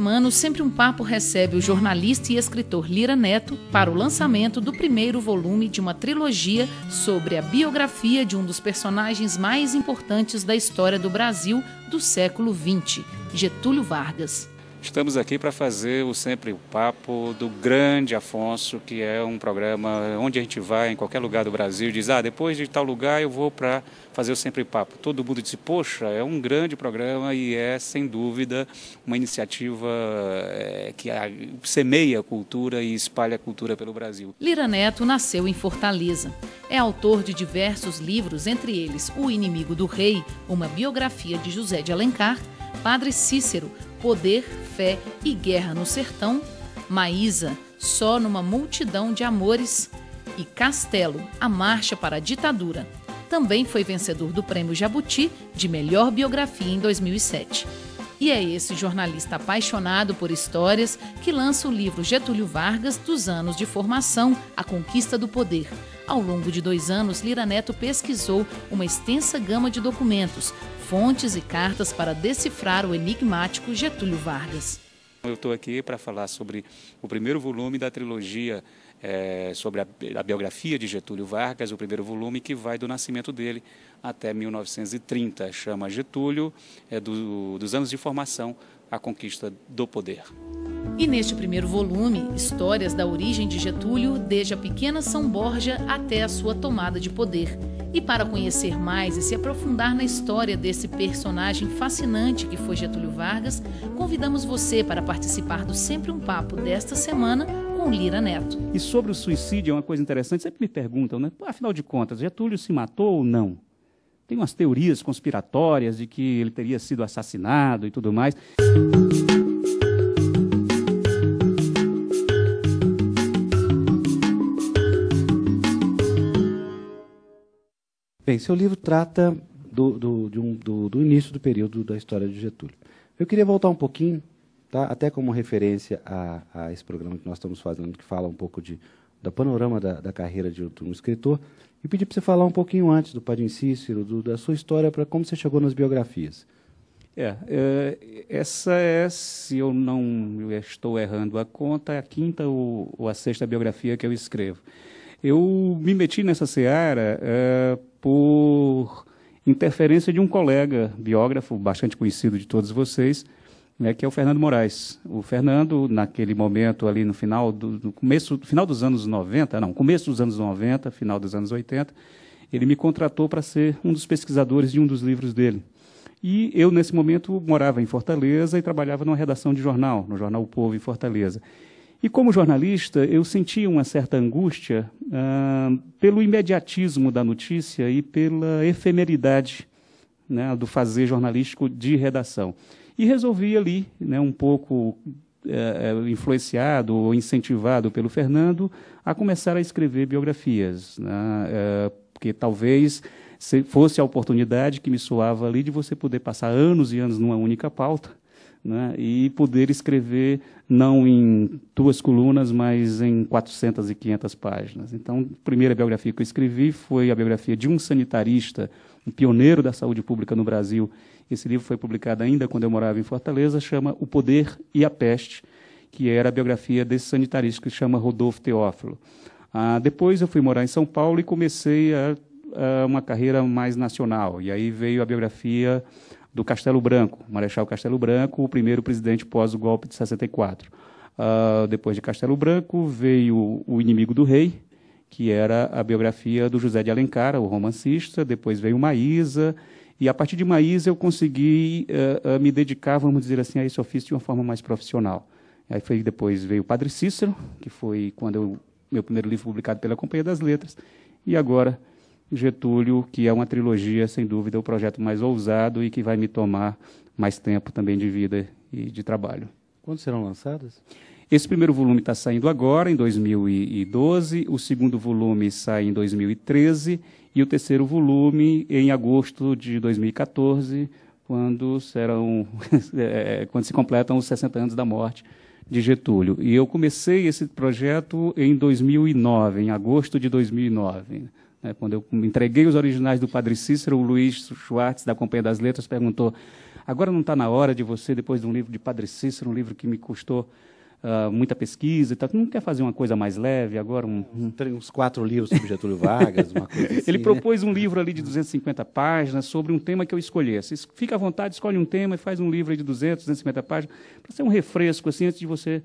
Mano Sempre um Papo recebe o jornalista e escritor Lira Neto para o lançamento do primeiro volume de uma trilogia sobre a biografia de um dos personagens mais importantes da história do Brasil do século XX, Getúlio Vargas. Estamos aqui para fazer o Sempre o Papo do Grande Afonso, que é um programa onde a gente vai em qualquer lugar do Brasil e diz: ah, depois de tal lugar eu vou para fazer o Sempre o Papo. Todo mundo disse: poxa, é um grande programa e é, sem dúvida, uma iniciativa eh, que semeia a cultura e espalha a cultura pelo Brasil. Lira Neto nasceu em Fortaleza. É autor de diversos livros, entre eles O Inimigo do Rei, uma biografia de José de Alencar, Padre Cícero, Poder, Fé e Guerra no Sertão, Maísa, Só numa Multidão de Amores e Castelo, A Marcha para a Ditadura. Também foi vencedor do Prêmio Jabuti de Melhor Biografia em 2007. E é esse jornalista apaixonado por histórias que lança o livro Getúlio Vargas dos anos de formação, A Conquista do Poder, ao longo de dois anos, Lira Neto pesquisou uma extensa gama de documentos, fontes e cartas para decifrar o enigmático Getúlio Vargas. Eu estou aqui para falar sobre o primeiro volume da trilogia é, sobre a, a, biografia de Getúlio Vargas, o primeiro volume que vai do nascimento dele até 1930. Chama Getúlio é, do, dos anos de formação a conquista do poder. E neste primeiro volume, histórias da origem de Getúlio, desde a pequena São Borja até a sua tomada de poder. E para conhecer mais e se aprofundar na história desse personagem fascinante que foi Getúlio Vargas, convidamos você para participar do Sempre um Papo desta semana com Lira Neto. E sobre o suicídio, é uma coisa interessante, sempre me perguntam, né? Afinal de contas, Getúlio se matou ou não? Tem umas teorias conspiratórias de que ele teria sido assassinado e tudo mais. Bem, seu livro trata do, do, um, do, do início do período da história de Getúlio. Eu queria voltar um pouquinho, tá? até como referência a, a, esse programa que nós estamos fazendo, que fala um pouco de, do panorama da, da carreira de um escritor. E pedi para você falar um pouquinho antes do Padre Cícero, do, da sua história, para como você chegou nas biografias. É, é, essa é, se eu não estou errando a conta, é a quinta ou, ou, a sexta biografia que eu escrevo. Eu me meti nessa seara é, por interferência de um colega biógrafo, bastante conhecido de todos vocês, né, que é o Fernando Moraes. O Fernando, naquele momento ali no final do no começo, final dos anos 90, não, começo dos anos 90, final dos anos 80, ele me contratou para ser um dos pesquisadores de um dos livros dele. E eu, nesse momento, morava em Fortaleza e trabalhava numa redação de jornal, no jornal O Povo, em Fortaleza. E como jornalista, eu sentia uma certa angústia ah, pelo imediatismo da notícia e pela efemeridade né, do fazer jornalístico de redação e resolvi ali, né, um pouco é, é, influenciado ou incentivado pelo Fernando, a começar a escrever biografias, né, é, porque talvez fosse a oportunidade que me soava ali de você poder passar anos e anos numa única pauta, né, e poder escrever não em duas colunas, mas em 400 e 500 páginas. Então, a primeira biografia que eu escrevi foi a biografia de um sanitarista, um pioneiro da saúde pública no Brasil, esse livro foi publicado ainda quando eu morava em Fortaleza, chama O Poder e a Peste, que era a biografia desse sanitarista que chama Rodolfo Teófilo. Ah, depois eu fui morar em São Paulo e comecei a, a uma carreira mais nacional. E aí veio a biografia do Castelo Branco, Marechal Castelo Branco, o primeiro presidente pós o golpe de 64. Ah, depois de Castelo Branco veio O Inimigo do Rei, que era a biografia do José de Alencar, o romancista. Depois veio Maísa e a partir de Maísa eu consegui uh, uh, me dedicar, vamos dizer assim, a esse ofício de uma forma mais profissional. Aí foi, depois veio o Padre Cícero, que foi quando eu, meu primeiro livro publicado pela Companhia das Letras, e agora Getúlio, que é uma trilogia, sem dúvida, o projeto mais ousado e que vai me tomar mais tempo também de vida e de trabalho. Quando serão lançadas? Esse primeiro volume está saindo agora, em 2012, o segundo volume sai em 2013 e o terceiro volume em agosto de 2014, quando, serão, é, é, quando se completam os 60 anos da morte de Getúlio. E eu comecei esse projeto em 2009, em agosto de 2009. Né, quando eu entreguei os originais do Padre Cícero, o Luiz Schwartz, da Companhia das Letras, perguntou: agora não está na hora de você, depois de um livro de Padre Cícero, um livro que me custou uh, muita pesquisa e tal. Não quer fazer uma coisa mais leve agora? Um... Uns quatro livros sobre Getúlio Vargas, uma coisa assim. Ele né? propôs né? um livro ali de 250 páginas sobre um tema que eu escolhesse. Fica à vontade, escolhe um tema e faz um livro de 200, 250 páginas, para ser um refresco, assim, antes de você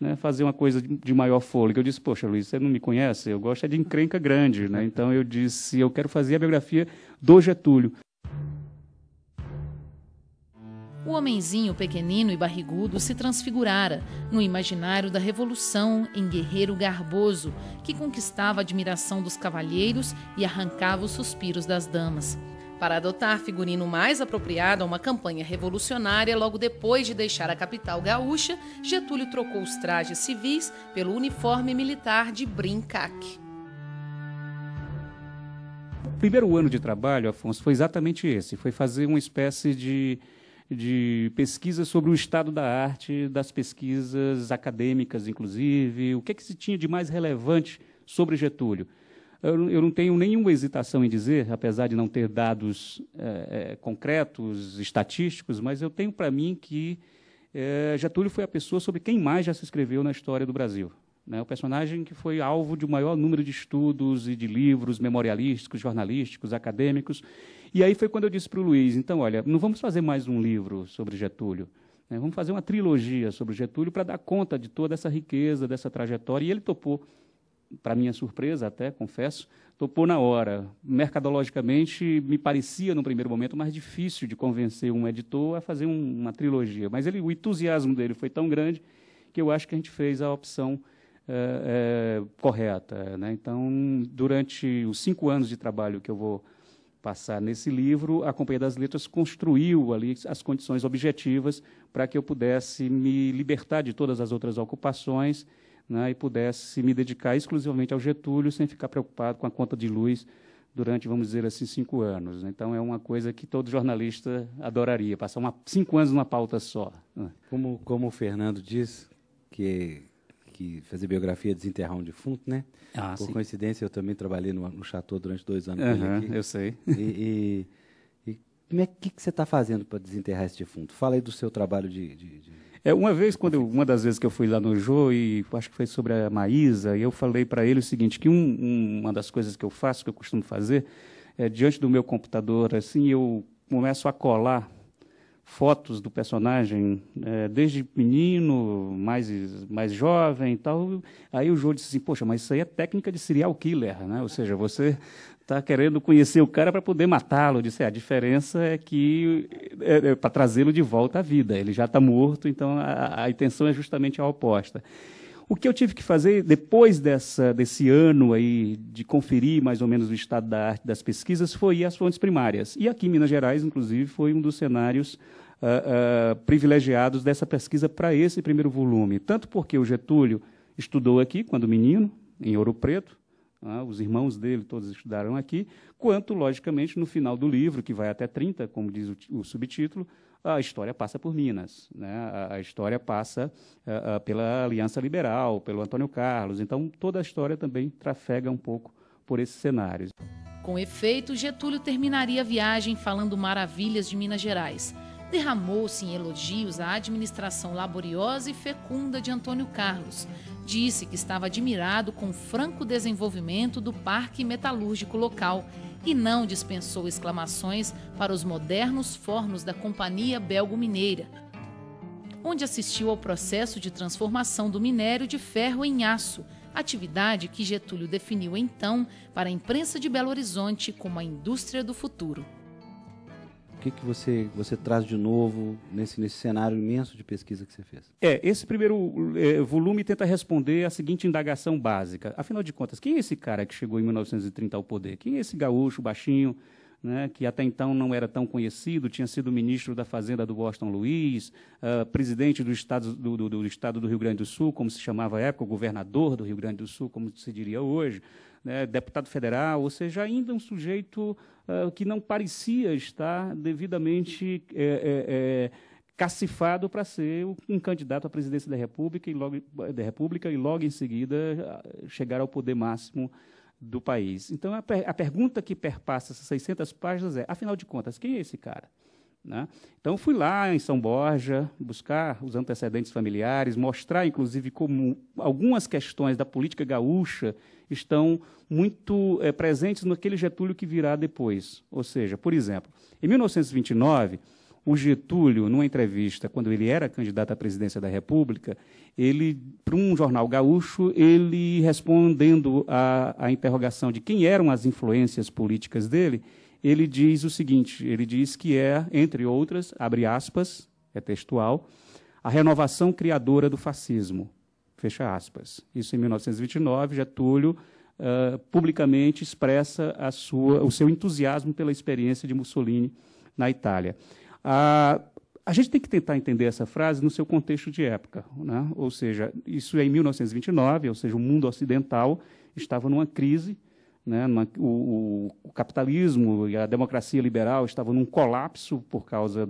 né, fazer uma coisa de maior fôlego. Eu disse, poxa, Luiz, você não me conhece? Eu gosto é de encrenca grande. Né? Então eu disse, eu quero fazer a biografia do Getúlio o homenzinho pequenino e barrigudo se transfigurara no imaginário da revolução em guerreiro garboso que conquistava a admiração dos cavalheiros e arrancava os suspiros das damas. Para adotar figurino mais apropriado a uma campanha revolucionária, logo depois de deixar a capital gaúcha, Getúlio trocou os trajes civis pelo uniforme militar de brincaque. O primeiro ano de trabalho, Afonso, foi exatamente esse: foi fazer uma espécie de de pesquisas sobre o estado da arte, das pesquisas acadêmicas, inclusive, o que, é que se tinha de mais relevante sobre Getúlio. Eu, eu não tenho nenhuma hesitação em dizer, apesar de não ter dados é, concretos, estatísticos, mas eu tenho para mim que é, Getúlio foi a pessoa sobre quem mais já se escreveu na história do Brasil. Né? O personagem que foi alvo de um maior número de estudos e de livros memorialísticos, jornalísticos, acadêmicos, e aí foi quando eu disse para o Luiz, então, olha, não vamos fazer mais um livro sobre Getúlio, né? vamos fazer uma trilogia sobre Getúlio para dar conta de toda essa riqueza, dessa trajetória. E ele topou, para minha surpresa até, confesso, topou na hora. Mercadologicamente, me parecia, no primeiro momento, mais difícil de convencer um editor a fazer um, uma trilogia. Mas ele, o entusiasmo dele foi tão grande que eu acho que a gente fez a opção é, é, correta. Né? Então, durante os cinco anos de trabalho que eu vou passar nesse livro, a Companhia das Letras construiu ali as condições objetivas para que eu pudesse me libertar de todas as outras ocupações né, e pudesse me dedicar exclusivamente ao Getúlio sem ficar preocupado com a conta de luz durante, vamos dizer assim, cinco anos. Né. Então, é uma coisa que todo jornalista adoraria, passar uma, cinco anos numa pauta só. Né. Como, como o Fernando diz, que que fazer biografia é desenterrar um defunto, né? Ah, Por sim. coincidência, eu também trabalhei no, no Chateau durante dois anos. Uhum, eu sei. E, e, e como é que, que você está fazendo para desenterrar esse defunto? Fala aí do seu trabalho de... de, de... É, uma vez, quando eu, uma das vezes que eu fui lá no Jô, e acho que foi sobre a Maísa, e eu falei para ele o seguinte, que um, um, uma das coisas que eu faço, que eu costumo fazer, é diante do meu computador, assim, eu começo a colar fotos do personagem é, desde menino, mais, mais jovem e tal. Aí o Joe disse assim, poxa, mas isso aí é técnica de serial killer, né? Ou seja, você está querendo conhecer o cara para poder matá-lo. Disse, é a diferença é que é, é para trazê-lo de volta à vida. Ele já está morto, então a, a intenção é justamente a oposta. O que eu tive que fazer depois dessa, desse ano aí de conferir mais ou menos o estado da arte das pesquisas foi ir às fontes primárias. E aqui em Minas Gerais, inclusive, foi um dos cenários uh, uh, privilegiados dessa pesquisa para esse primeiro volume. Tanto porque o Getúlio estudou aqui quando menino, em Ouro Preto, ah, os irmãos dele todos estudaram aqui, quanto, logicamente, no final do livro, que vai até 30, como diz o, o subtítulo, a história passa por Minas, né? a, história passa uh, pela Aliança Liberal, pelo Antônio Carlos. Então, toda a história também trafega um pouco por esses cenários. Com efeito, Getúlio terminaria a viagem falando maravilhas de Minas Gerais. Derramou-se em elogios à administração laboriosa e fecunda de Antônio Carlos. Disse que estava admirado com o franco desenvolvimento do parque metalúrgico local e não dispensou exclamações para os modernos fornos da Companhia Belgo-Mineira, onde assistiu ao processo de transformação do minério de ferro em aço, atividade que Getúlio definiu então para a imprensa de Belo Horizonte como a indústria do futuro que, que você, você traz de novo nesse, nesse cenário imenso de pesquisa que você fez? É, esse primeiro é, volume tenta responder a seguinte indagação básica. Afinal de contas, quem é esse cara que chegou em 1930 ao poder? Quem é esse gaúcho baixinho, né, que até então não era tão conhecido, tinha sido ministro da Fazenda do Washington Luiz, uh, presidente do estado do, do, do estado do Rio Grande do Sul, como se chamava à época, governador do Rio Grande do Sul, como se diria hoje, né, deputado federal, ou seja, ainda um sujeito eh, que não parecia estar devidamente é, é, é, cacifado para ser um candidato à presidência da República e logo, da República e logo em seguida ah, chegar ao poder máximo do país. Então, a, per a pergunta que perpassa essas 600 páginas é, afinal de contas, quem é esse cara? Né? Então, fui lá em São Borja buscar os antecedentes familiares, mostrar, inclusive, como algumas questões da política gaúcha estão muito é, presentes naquele Getúlio que virá depois. Ou seja, por exemplo, em 1929, o Getúlio, numa entrevista, quando ele era candidato à presidência da República, ele, para um jornal gaúcho, ele respondendo à interrogação de quem eram as influências políticas dele, ele diz o seguinte: ele diz que é, entre outras, abre aspas, é textual, a renovação criadora do fascismo, fecha aspas. Isso em 1929, Getúlio uh, publicamente expressa a sua, o seu entusiasmo pela experiência de Mussolini na Itália. Uh, a gente tem que tentar entender essa frase no seu contexto de época, né? ou seja, isso é em 1929, ou seja, o mundo ocidental estava numa crise né? O, o, o, capitalismo e a democracia liberal estavam num colapso por causa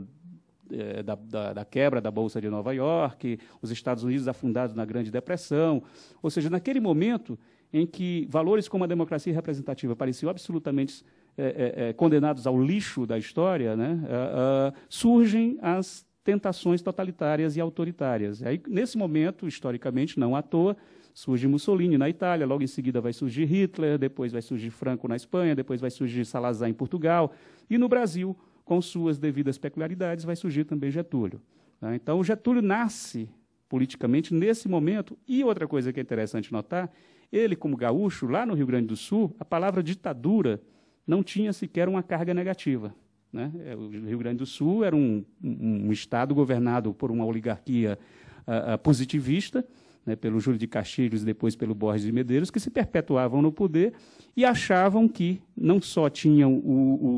é, da, da, da, quebra da Bolsa de Nova York, os Estados Unidos afundados na Grande Depressão. Ou seja, naquele momento em que valores como a democracia representativa pareciam absolutamente é, é, é condenados ao lixo da história, né? É, é, surgem as tentações totalitárias e autoritárias. Aí, nesse momento, historicamente, não à toa, Surge Mussolini na Itália, logo em seguida vai surgir Hitler, depois vai surgir Franco na Espanha, depois vai surgir Salazar em Portugal. E no Brasil, com suas devidas peculiaridades, vai surgir também Getúlio. Né? Então, Getúlio nasce politicamente nesse momento. E outra coisa que é interessante notar, ele, como gaúcho, lá no Rio Grande do Sul, a palavra ditadura não tinha sequer uma carga negativa. Né? É, o Rio Grande do Sul era um, um, um Estado governado por uma oligarquia uh, uh, positivista, né, pelo Júlio de Castilhos, depois pelo Borges de Medeiros, que se perpetuavam no poder e achavam que não só tinham o, o,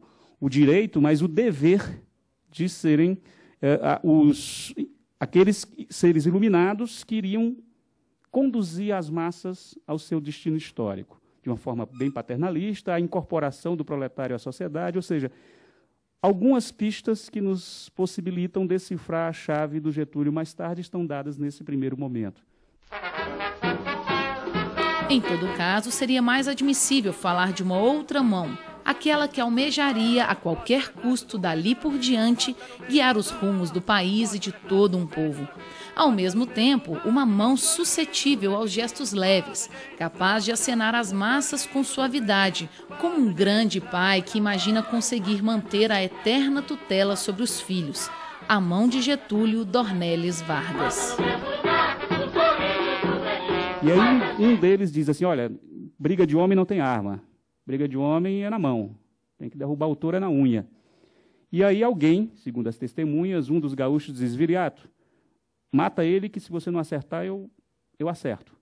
o, o direito, mas o dever de serem eh, a, os, aqueles seres iluminados que iriam conduzir as massas ao seu destino histórico, de uma forma bem paternalista, a incorporação do proletário à sociedade, ou seja, Algumas pistas que nos possibilitam decifrar a chave do Getúlio mais tarde estão dadas nesse primeiro momento. Em todo caso, seria mais admissível falar de uma outra mão, aquela que almejaria a qualquer custo dali por diante guiar os rumos do país e de todo um povo. Ao mesmo tempo, uma mão suscetível aos gestos leves, capaz de acenar as massas com suavidade, como um grande pai que imagina conseguir manter a eterna tutela sobre os filhos. A mão de Getúlio Dornelles Vargas. E aí um deles diz assim: olha, briga de homem não tem arma. Briga de homem é na mão. Tem que derrubar o touro é na unha. E aí alguém, segundo as testemunhas, um dos gaúchos diz, Viriato, mata ele que se você não acertar, eu, eu acerto.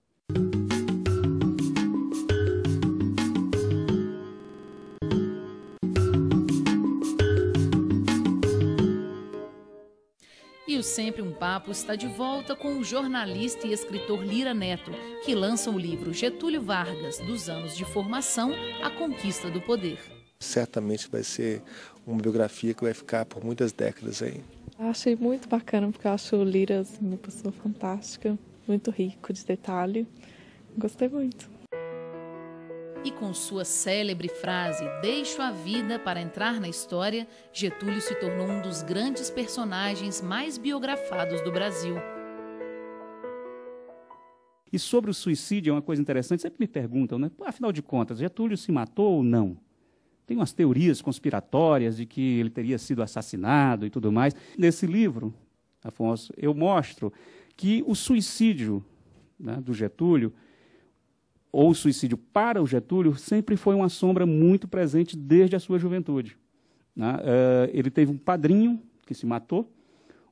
Sempre um Papo está de volta com o jornalista e escritor Lira Neto, que lança o livro Getúlio Vargas, dos anos de formação a conquista do poder. Certamente vai ser uma biografia que vai ficar por muitas décadas aí. Achei muito bacana, porque eu acho o Lira assim, uma pessoa fantástica, muito rico de detalhe. Gostei muito. E com sua célebre frase Deixo a vida para entrar na história, Getúlio se tornou um dos grandes personagens mais biografados do Brasil. E sobre o suicídio é uma coisa interessante, sempre me perguntam, né? Afinal de contas, Getúlio se matou ou não? Tem umas teorias conspiratórias de que ele teria sido assassinado e tudo mais. Nesse livro, Afonso, eu mostro que o suicídio né, do Getúlio ou o suicídio para o Getúlio sempre foi uma sombra muito presente desde a sua juventude. Né? Eh, ele teve um padrinho que se matou,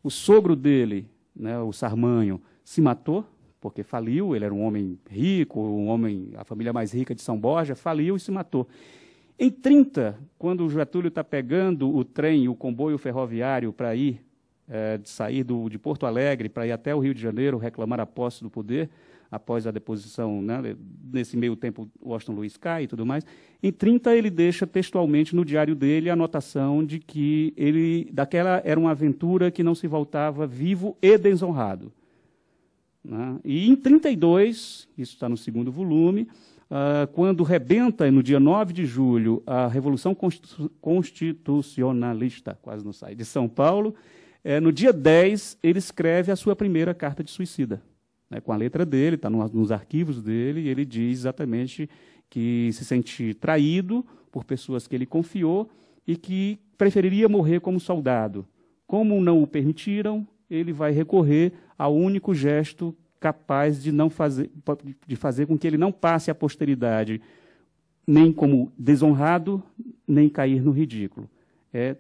o sogro dele, né, o Sarmanho, se matou porque faliu, ele era um homem rico, um homem, a família mais rica de São Borja, faliu e se matou. Em 30, quando o Getúlio está pegando o trem, o comboio ferroviário para ir, é, eh, de sair do, de Porto Alegre para ir até o Rio de Janeiro reclamar a posse do poder, após a deposição, né, nesse meio tempo, Washington Luiz cai e tudo mais. Em 30, ele deixa textualmente no diário dele a anotação de que ele, daquela era uma aventura que não se voltava vivo e desonrado. Né? E em 32, isso está no segundo volume, uh, quando rebenta, no dia 9 de julho, a Revolução Constitu Constitucionalista, quase não sai, de São Paulo, é, no dia 10, ele escreve a sua primeira carta de suicida né, com a letra dele, está no, nos arquivos dele, e ele diz exatamente que se sente traído por pessoas que ele confiou e que preferiria morrer como soldado. Como não o permitiram, ele vai recorrer ao único gesto capaz de, não fazer, de fazer com que ele não passe a posteridade nem como desonrado, nem cair no ridículo. É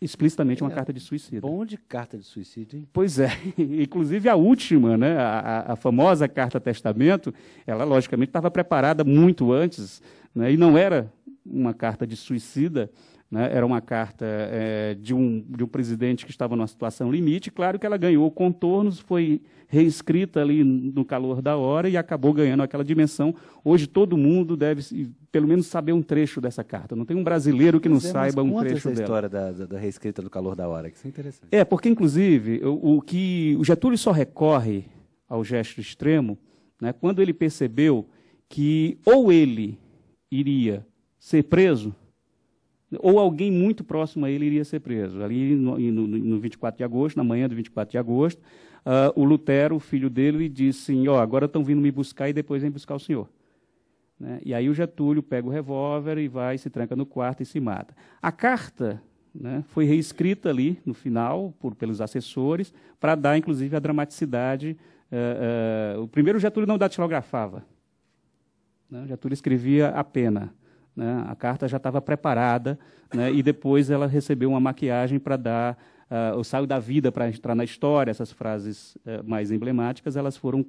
explicitamente é, uma carta de suicídio. Bom de carta de suicídio, hein? Pois é. Inclusive a última, né, a, a famosa carta testamento, ela logicamente estava preparada muito antes né, e não era uma carta de suicida, né? Era uma carta é, de, um, de um presidente que estava numa situação limite. Claro que ela ganhou contornos, foi reescrita ali no calor da hora e acabou ganhando aquela dimensão. Hoje todo mundo deve, pelo menos, saber um trecho dessa carta. Não tem um brasileiro que não é, saiba um trecho essa dela. história da, da, da, reescrita do calor da hora, que isso é interessante. É, porque, inclusive, o, o que o Getúlio só recorre ao gesto extremo né, quando ele percebeu que ou ele iria ser preso ou alguém muito próximo a ele iria ser preso. Ali no, no, no 24 de agosto, na manhã do 24 de agosto, uh, o Lutero, o filho dele, disse assim, ó, oh, agora estão vindo me buscar e depois vem buscar o senhor. Né? E aí o Getúlio pega o revólver e vai, se tranca no quarto e se mata. A carta né, foi reescrita ali no final por, pelos assessores para dar, inclusive, a dramaticidade. Uh, uh, o primeiro Getúlio não datilografava. Né? Getúlio escrevia a pena. Né? A carta já estava preparada né? e depois ela recebeu uma maquiagem para dar uh, o saio da vida para entrar na história. Essas frases uh, mais emblemáticas elas foram uh,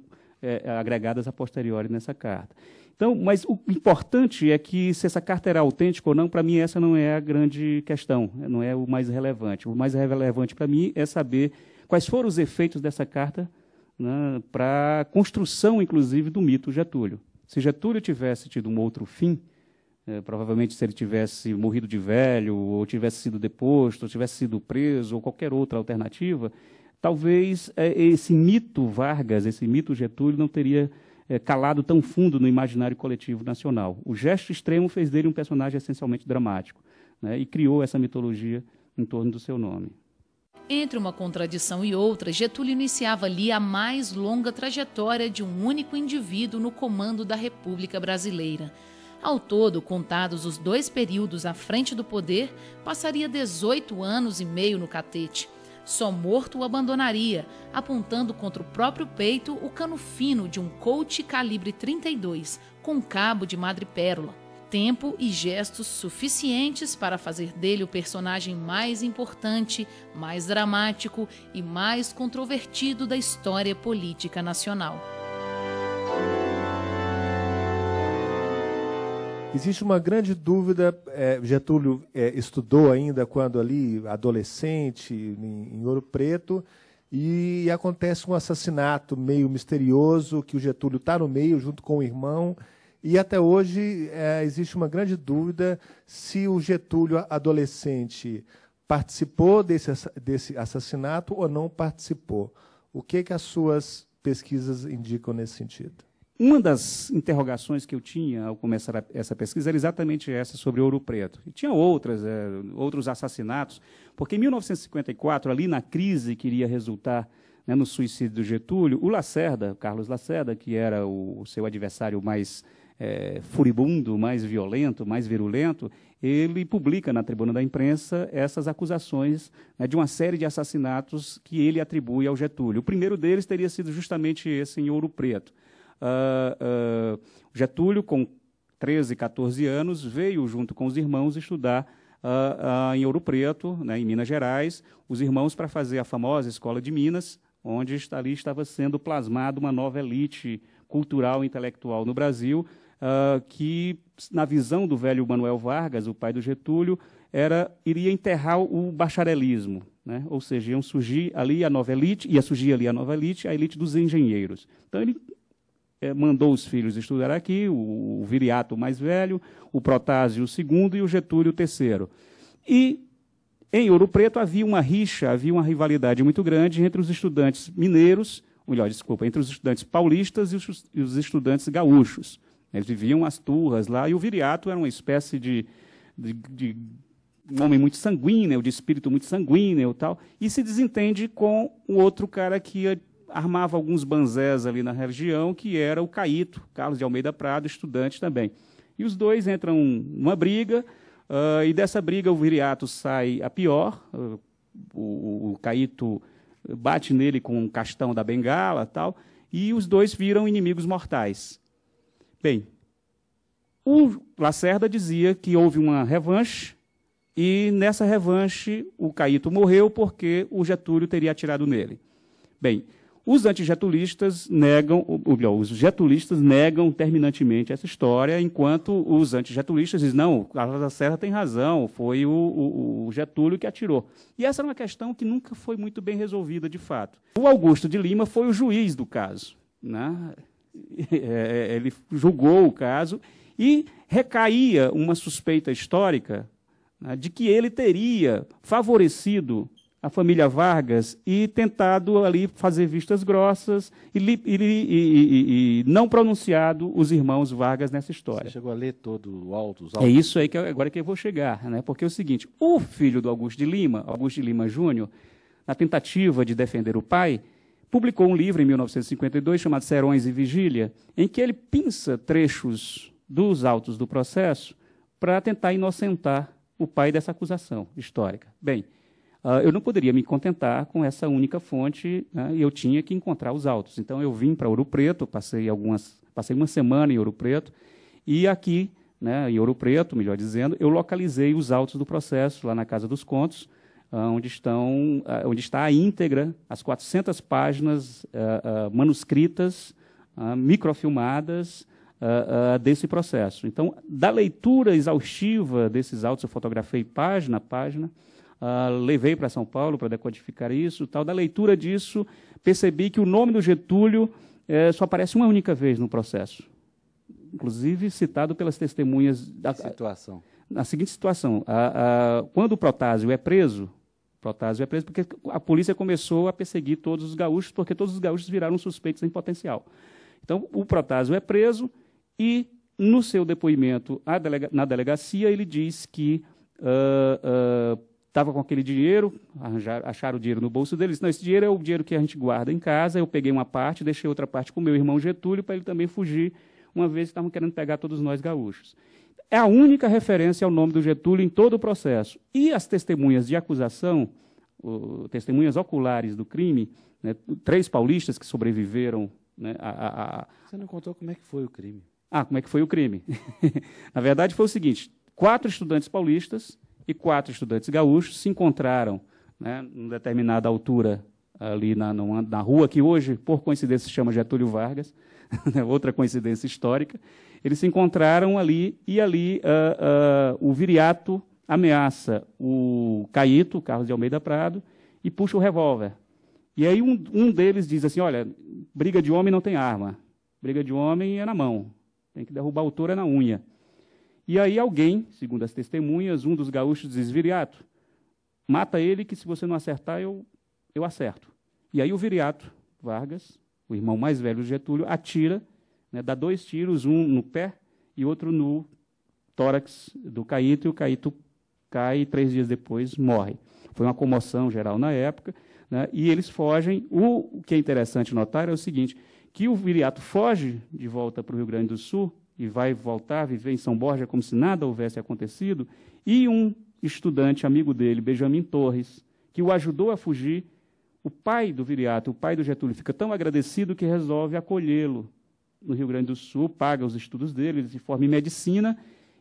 agregadas a posteriori nessa carta. Então, mas o importante é que se essa carta era autêntica ou não, para mim essa não é a grande questão, não é o mais relevante. O mais relevante para mim é saber quais foram os efeitos dessa carta né, para a construção, inclusive, do mito Getúlio. Se Getúlio tivesse tido um outro fim, é, provavelmente se ele tivesse morrido de velho, ou tivesse sido deposto, ou tivesse sido preso, ou qualquer outra alternativa, talvez é, esse mito Vargas, esse mito Getúlio, não teria é, calado tão fundo no imaginário coletivo nacional. O gesto extremo fez dele um personagem essencialmente dramático né, e criou essa mitologia em torno do seu nome. Entre uma contradição e outra, Getúlio iniciava ali a mais longa trajetória de um único indivíduo no comando da República Brasileira. Ao todo, contados os dois períodos à frente do poder, passaria 18 anos e meio no catete. Só morto o abandonaria, apontando contra o próprio peito o cano fino de um Colt calibre 32, com cabo de madrepérola. Tempo e gestos suficientes para fazer dele o personagem mais importante, mais dramático e mais controvertido da história política nacional. Existe uma grande dúvida, é, Getúlio é, estudou ainda quando ali adolescente, em, em Ouro Preto, e acontece um assassinato meio misterioso, que o Getúlio está no meio junto com o irmão, e até hoje é, existe uma grande dúvida se o Getúlio adolescente participou desse, desse assassinato ou não participou. O que, que as suas pesquisas indicam nesse sentido? Uma das interrogações que eu tinha ao começar essa pesquisa era exatamente essa sobre Ouro Preto. E tinha outras, é, outros assassinatos, porque em 1954, ali na crise que iria resultar né, no suicídio do Getúlio, o Lacerda, Carlos Lacerda, que era o, o seu adversário mais é, furibundo, mais violento, mais virulento, ele publica na tribuna da imprensa essas acusações né, de uma série de assassinatos que ele atribui ao Getúlio. O primeiro deles teria sido justamente esse em Ouro Preto. Uh, uh, Getúlio, com 13, 14 anos, veio junto com os irmãos estudar uh, em Ouro Preto, né, em Minas Gerais, os irmãos para fazer a famosa Escola de Minas, onde ali estava sendo plasmada uma nova elite cultural e intelectual no Brasil, que, na visão do velho Manuel Vargas, o pai do Getúlio, era iria enterrar o bacharelismo, né? ou seja, iam surgir ali a nova elite, ia surgir ali a nova elite, a elite dos engenheiros. Então ele é, mandou os filhos estudar aqui, o, o Viriato mais velho, o Protásio segundo e o Getúlio terceiro E em Ouro Preto havia uma rixa, havia uma rivalidade muito grande entre os estudantes mineiros, melhor, desculpa, entre os estudantes paulistas e os, e os estudantes gaúchos. Eles viviam as turras lá, e o Viriato era uma espécie de, de, de um homem muito sanguíneo, de espírito muito sanguíneo e tal, e se desentende com o outro cara que ia armava alguns banzés ali na região, que era o Caíto, Carlos de Almeida Prado, estudante também. E os dois entram numa briga, uh, e dessa briga o Viriato sai a pior, uh, o, o Caíto bate nele com um castão da bengala tal, e os dois viram inimigos mortais. Bem, o Lacerda dizia que houve uma revanche, e nessa revanche o Caíto morreu porque o Getúlio teria atirado nele. Bem, os antigetulistas negam, ou melhor, os getulistas negam terminantemente essa história, enquanto os antigetulistas dizem, não, Carlos da Serra tem razão, foi o, o, o, Getúlio que atirou. E essa é uma questão que nunca foi muito bem resolvida, de fato. O Augusto de Lima foi o juiz do caso. Né? É, é, ele julgou o caso e recaía uma suspeita histórica né, de que ele teria favorecido a família Vargas e tentado ali fazer vistas grossas e, e, e, e, não pronunciado os irmãos Vargas nessa história. Você chegou a ler todo o alto, os autos? É isso aí que eu, agora que eu vou chegar, né? porque é o seguinte, o filho do Augusto de Lima, Augusto de Lima Júnior, na tentativa de defender o pai, publicou um livro em 1952 chamado Serões e Vigília, em que ele pinça trechos dos autos do processo para tentar inocentar o pai dessa acusação histórica. Bem, ah, eu não poderia me contentar com essa única fonte, né, eu tinha que encontrar os autos. Então eu vim para Ouro Preto, passei algumas, passei uma semana em Ouro Preto e aqui, né, em Ouro Preto, melhor dizendo, eu localizei os autos do processo lá na Casa dos Contos, ah, onde estão, ah, onde está a íntegra, as 400 páginas uh, uh, manuscritas, uh, microfilmadas desse processo. Então, da leitura exaustiva desses autos, eu fotografei página a página. Ah, levei para São Paulo para decodificar isso, tal. Da leitura disso, percebi que o nome do Getúlio é, só aparece uma única vez no processo, inclusive citado pelas testemunhas da situação. Na seguinte situação, a, a, quando o Protásio é preso, Protásio é preso porque a polícia começou a perseguir todos os gaúchos, porque todos os gaúchos viraram suspeitos em potencial. Então, o Protásio é preso e, no seu depoimento delega, na delegacia, ele diz que uh, uh, estava com aquele dinheiro, arranjar, acharam o dinheiro no bolso deles. Não, esse dinheiro é o dinheiro que a gente guarda em casa. Eu peguei uma parte, deixei outra parte com meu irmão Getúlio para ele também fugir, uma vez que estavam querendo pegar todos nós gaúchos. É a única referência ao nome do Getúlio em todo o processo. E as testemunhas de acusação, o, testemunhas oculares do crime, né, três paulistas que sobreviveram. Né, a, a, Você não contou como é que foi o crime. Ah, como é que foi o crime? Na verdade, foi o seguinte: quatro estudantes paulistas e quatro estudantes gaúchos se encontraram né, em determinada altura ali na, na rua, que hoje, por coincidência, se chama Getúlio Vargas, né, outra coincidência histórica, eles se encontraram ali e ali uh, uh, o Viriato ameaça o Caíto, Carlos de Almeida Prado, e puxa o revólver. E aí um, um deles diz assim, olha, briga de homem não tem arma, briga de homem é na mão, tem que derrubar o touro é na unha. E aí alguém, segundo as testemunhas, um dos gaúchos diz, Viriato, mata ele que se você não acertar, eu, eu acerto. E aí o Viriato Vargas, o irmão mais velho de Getúlio, atira, né, dá dois tiros, um no pé e outro no tórax do Caíto, e o Caíto cai e três dias depois morre. Foi uma comoção geral na época, né, e eles fogem. O, o que é interessante notar é o seguinte, que o Viriato foge de volta para o Rio Grande do Sul, e vai voltar a viver em São Borja como se nada houvesse acontecido, e um estudante amigo dele, Benjamin Torres, que o ajudou a fugir. O pai do Viriato, o pai do Getúlio, fica tão agradecido que resolve acolhê-lo no Rio Grande do Sul, paga os estudos dele, ele se forma em medicina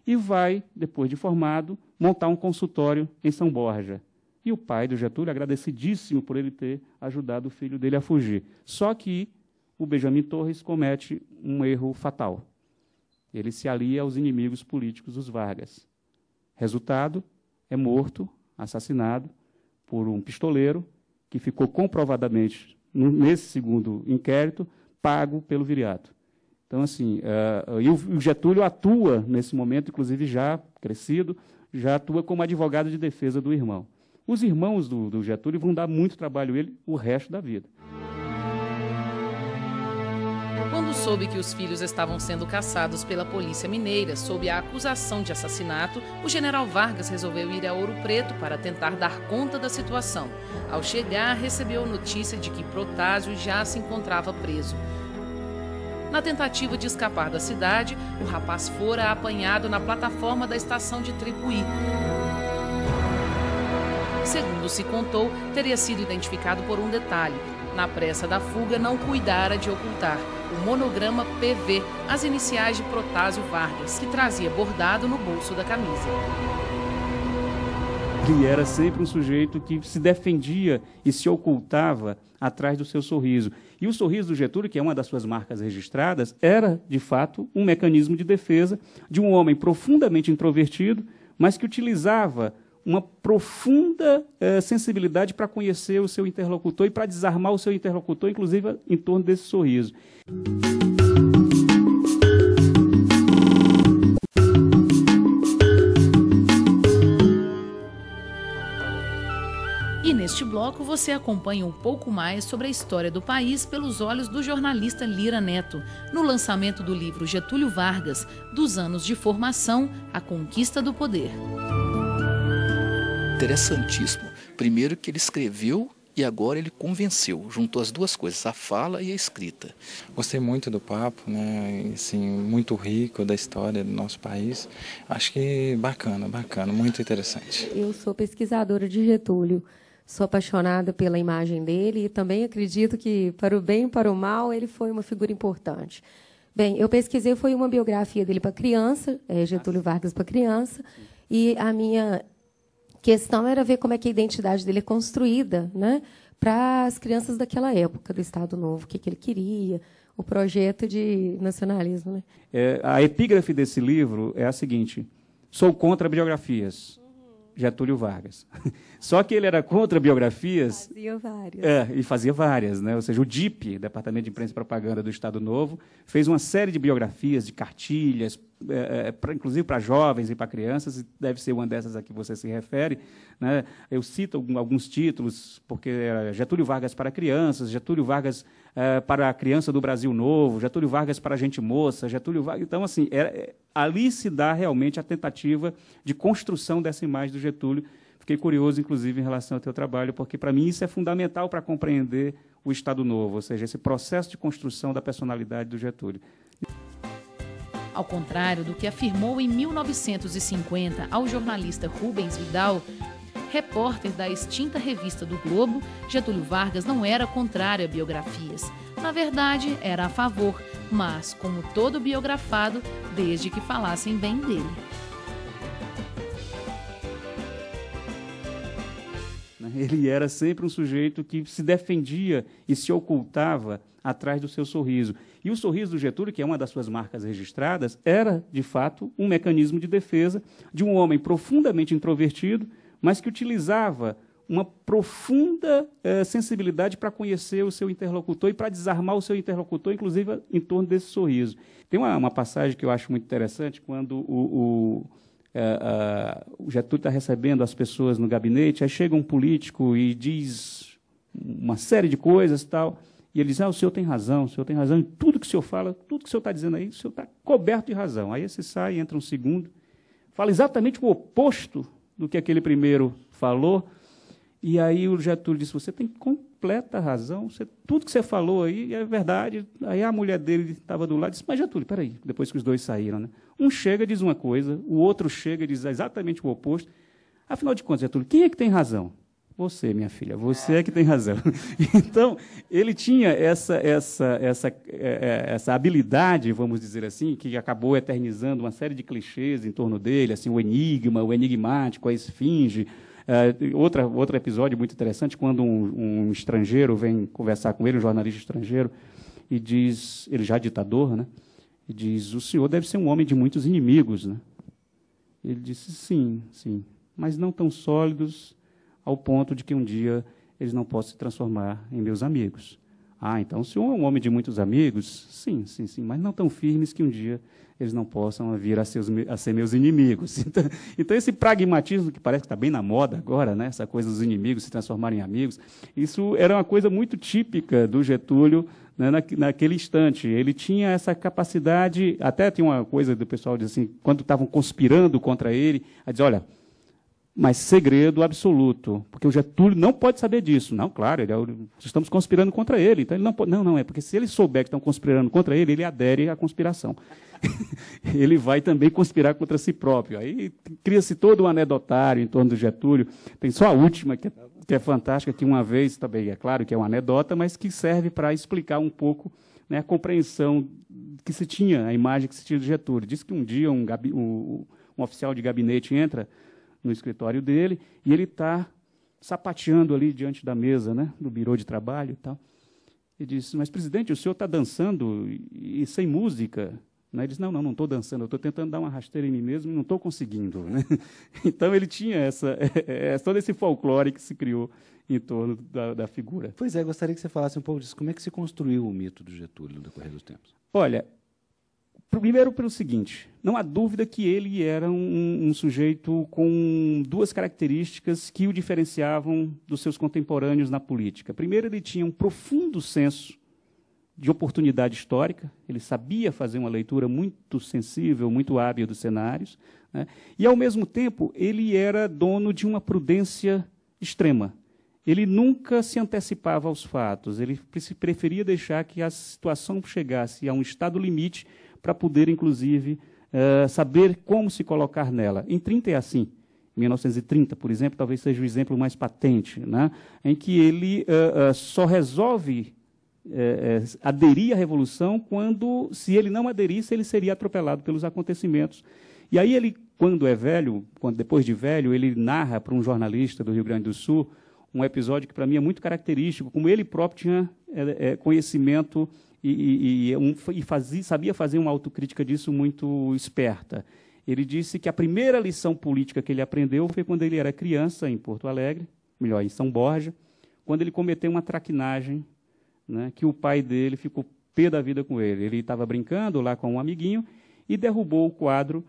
e vai, depois de formado, montar um consultório em São Borja. E o pai do Getúlio, agradecidíssimo por ele ter ajudado o filho dele a fugir. Só que o Benjamin Torres comete um erro fatal. Ele se alia aos inimigos políticos dos Vargas. Resultado, é morto, assassinado por um pistoleiro que ficou comprovadamente, nesse segundo inquérito, pago pelo viriato. Então, assim, uh, e o Getúlio atua nesse momento, inclusive já crescido, já atua como advogado de defesa do irmão. Os irmãos do, do Getúlio vão dar muito trabalho a ele o resto da vida. Quando soube que os filhos estavam sendo caçados pela polícia mineira sob a acusação de assassinato, o general Vargas resolveu ir a Ouro Preto para tentar dar conta da situação. Ao chegar, recebeu a notícia de que Protásio já se encontrava preso. Na tentativa de escapar da cidade, o rapaz fora apanhado na plataforma da estação de Tripuí. Segundo se contou, teria sido identificado por um detalhe: na pressa da fuga, não cuidara de ocultar o monograma PV, as iniciais de Protásio Vargas, que trazia bordado no bolso da camisa. Ele era sempre um sujeito que se defendia e se ocultava atrás do seu sorriso. E o sorriso do Getúlio, que é uma das suas marcas registradas, era, de fato, um mecanismo de defesa de um homem profundamente introvertido, mas que utilizava uma profunda eh, sensibilidade para conhecer o seu interlocutor e para desarmar o seu interlocutor, inclusive em torno desse sorriso. E neste bloco você acompanha um pouco mais sobre a história do país pelos olhos do jornalista Lira Neto, no lançamento do livro Getúlio Vargas, Dos Anos de Formação, A Conquista do Poder interessantíssimo. Primeiro que ele escreveu e agora ele convenceu, juntou as duas coisas, a fala e a escrita. Gostei muito do papo, né? Assim, muito rico da história do nosso país. Acho que bacana, bacana, muito interessante. Eu sou pesquisadora de Getúlio. Sou apaixonada pela imagem dele e também acredito que, para o bem e para o mal, ele foi uma figura importante. Bem, eu pesquisei, foi uma biografia dele para criança, é Getúlio Vargas para criança, e a minha questão era ver como é que a identidade dele é construída né, para as crianças daquela época, do Estado Novo, o que, que ele queria, o projeto de nacionalismo. Né? É, a epígrafe desse livro é a seguinte: Sou contra biografias. Getúlio Vargas. Só que ele era contra biografias. Fazia várias. É, e fazia várias, né? Ou seja, o DIP, Departamento de Imprensa e Propaganda do Estado Novo, fez uma série de biografias, de cartilhas, é, é, é pra, inclusive para jovens e para crianças, e deve ser uma dessas a que você se refere. Né? Eu cito alguns títulos, porque era Getúlio Vargas para crianças, Getúlio Vargas eh, para a criança do Brasil Novo, Getúlio Vargas para a gente moça, Getúlio Vargas. Então, assim, era, é, é, ali se dá realmente a tentativa de construção dessa imagem do Getúlio. Fiquei curioso, inclusive, em relação ao teu trabalho, porque para mim isso é fundamental para compreender o Estado Novo, ou seja, esse processo de construção da personalidade do Getúlio. Ao contrário do que afirmou em 1950 ao jornalista Rubens Vidal, Repórter da extinta revista do Globo, Getúlio Vargas não era contrário a biografias. Na verdade, era a favor, mas, como todo biografado, desde que falassem bem dele. Ele era sempre um sujeito que se defendia e se ocultava atrás do seu sorriso. E o sorriso do Getúlio, que é uma das suas marcas registradas, era, de fato, um mecanismo de defesa de um homem profundamente introvertido mas que utilizava uma profunda eh, sensibilidade para conhecer o seu interlocutor e para desarmar o seu interlocutor, inclusive em torno desse sorriso. Tem uma, uma passagem que eu acho muito interessante, quando o, o, eh, uh, o Getúlio está recebendo as pessoas no gabinete, aí chega um político e diz uma série de coisas tal, e ele diz, ah, o senhor tem razão, o senhor tem razão, e tudo que o senhor fala, tudo que o senhor está dizendo aí, o senhor está coberto de razão. Aí você sai, entra um segundo, fala exatamente o oposto do que aquele primeiro falou. E aí o Getúlio disse: Você tem completa razão, você, tudo que você falou aí é verdade. Aí a mulher dele estava do lado e disse: Mas Getúlio, peraí, depois que os dois saíram, né? Um chega e diz uma coisa, o outro chega e diz exatamente o oposto. Afinal de contas, Getúlio, quem é que tem razão? Você, minha filha, você ah. é que tem razão. Então, ele tinha essa, essa, essa, é, é, essa habilidade, vamos dizer assim, que acabou eternizando uma série de clichês em torno dele, assim, o enigma, o enigmático, a esfinge. Uh, outra, outro episódio muito interessante, quando um, um estrangeiro vem conversar com ele, um jornalista estrangeiro, e diz, ele já é ditador, né? E diz, o senhor deve ser um homem de muitos inimigos, né? Ele disse, sim, sim, mas não tão sólidos ao ponto de que um dia eles não possam se transformar em meus amigos. Ah, então se um é um homem de muitos amigos, sim, sim, sim, mas não tão firmes que um dia eles não possam vir a, seus, a ser meus inimigos. Então, então, esse pragmatismo que parece que está bem na moda agora, né? essa coisa dos inimigos se transformarem em amigos, isso era uma coisa muito típica do Getúlio né, na, naquele instante. Ele tinha essa capacidade, até tem uma coisa do pessoal diz assim, quando estavam conspirando contra ele, a dizer, olha, mas segredo absoluto, porque o Getúlio não pode saber disso. Não, claro, ele, é estamos conspirando contra ele, então ele não pode. Não, não, é porque se ele souber que estão conspirando contra ele, ele adere à conspiração. ele vai também conspirar contra si próprio. Aí cria-se todo um anedotário em torno do Getúlio. Tem só a última, que é, que é fantástica, que uma vez também, é claro que é uma anedota, mas que serve para explicar um pouco né, a compreensão que se tinha, a imagem que se tinha do Getúlio. Diz que um dia um, um, um oficial de gabinete entra no escritório dele, e ele está sapateando ali diante da mesa, né, no birô de trabalho e tal. Ele disse, mas presidente, o senhor está dançando e, sem música? Né? Ele disse, não, não, não estou dançando, estou tentando dar uma rasteira em mim mesmo e não estou conseguindo. Né? Então ele tinha essa, é, é, todo esse folclore que se criou em torno da, da figura. Pois é, gostaria que você falasse um pouco disso. Como é que se construiu o mito do Getúlio no decorrer dos tempos? Olha, Primeiro, pelo seguinte: não há dúvida que ele era um, um, sujeito com duas características que o diferenciavam dos seus contemporâneos na política. Primeiro, ele tinha um profundo senso de oportunidade histórica, ele sabia fazer uma leitura muito sensível, muito hábil dos cenários, né? e, ao mesmo tempo, ele era dono de uma prudência extrema. Ele nunca se antecipava aos fatos, ele preferia deixar que a situação chegasse a um estado limite para poder, inclusive, uh, saber como se colocar nela. Em 30 é assim. 1930, por exemplo, talvez seja o exemplo mais patente, né? em que ele uh, uh, só resolve uh, aderir à revolução quando, se ele não aderisse, ele seria atropelado pelos acontecimentos. E aí ele, quando é velho, quando depois de velho, ele narra para um jornalista do Rio Grande do Sul um episódio que para mim é muito característico, como ele próprio tinha conhecimento e, e, é um, e fazia, sabia fazer uma autocrítica disso muito esperta. Ele disse que a primeira lição política que ele aprendeu foi quando ele era criança em Porto Alegre, melhor, em São Borja, quando ele cometeu uma traquinagem, né, que o pai dele ficou pé da vida com ele. Ele estava brincando lá com um amiguinho e derrubou o quadro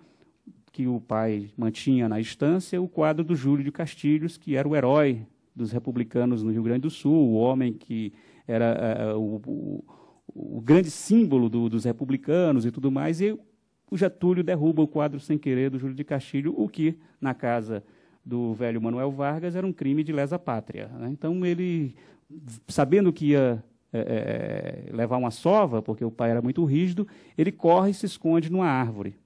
que o pai mantinha na estância, o quadro do Júlio de Castilhos, que era o herói dos republicanos no Rio Grande do Sul, o homem que era uh, o, o grande símbolo do, dos republicanos e tudo mais, e o Getúlio derruba o quadro sem querer do Júlio de Castilho, o que, na casa do velho Manuel Vargas, era um crime de lesa pátria. Né? Então, ele, sabendo que ia é, é, é levar uma sova, porque o pai era muito rígido, ele corre e se esconde numa árvore.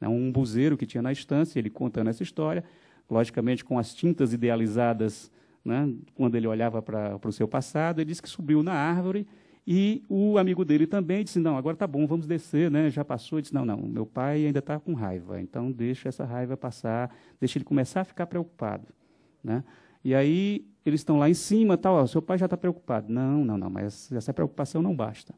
Né? Um buzeiro que tinha na estância, ele contando essa história, logicamente com as tintas idealizadas, né? quando ele olhava para o seu passado, ele diz que subiu na árvore e o amigo dele também disse: Não, agora tá bom, vamos descer, né? Já passou. Ele disse: Não, não, meu pai ainda está com raiva, então deixa essa raiva passar, deixa ele começar a ficar preocupado, né? E aí eles estão lá em cima, tal, ó, seu pai já está preocupado. Não, não, não, mas essa preocupação não basta.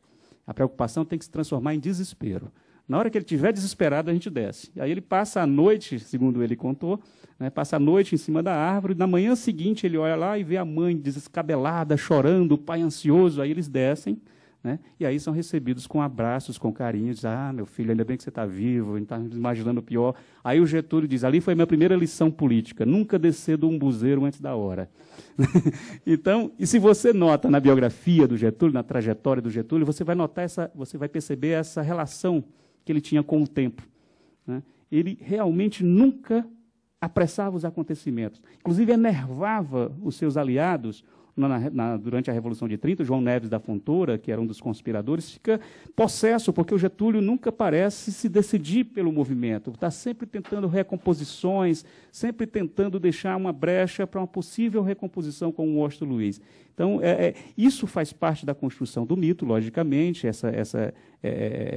A preocupação tem que se transformar em desespero. Na hora que ele estiver desesperado, a gente desce. Aí ele passa a noite, segundo ele contou, né, passa a noite em cima da árvore, na manhã seguinte ele olha lá e vê a mãe descabelada, chorando, o pai ansioso, aí eles descem, né, e aí são recebidos com abraços, com carinho, diz, ah, meu filho, ainda bem que você está vivo, está imaginando o pior. Aí o Getúlio diz, ali foi minha primeira lição política, nunca descer do umbuzeiro antes da hora. então, e se você nota na biografia do Getúlio, na trajetória do Getúlio, você vai notar essa, você vai perceber essa relação que ele tinha com o tempo. Né? Ele realmente nunca apressava os acontecimentos. Inclusive, enervava os seus aliados na, na, durante a Revolução de 30, João Neves da Fontoura, que era um dos conspiradores, fica possesso, porque o Getúlio nunca parece se decidir pelo movimento, está sempre tentando recomposições, sempre tentando deixar uma brecha para uma possível recomposição com o Washington Luiz. Então, é, é, isso faz parte da construção do mito, logicamente, essa, essa, é,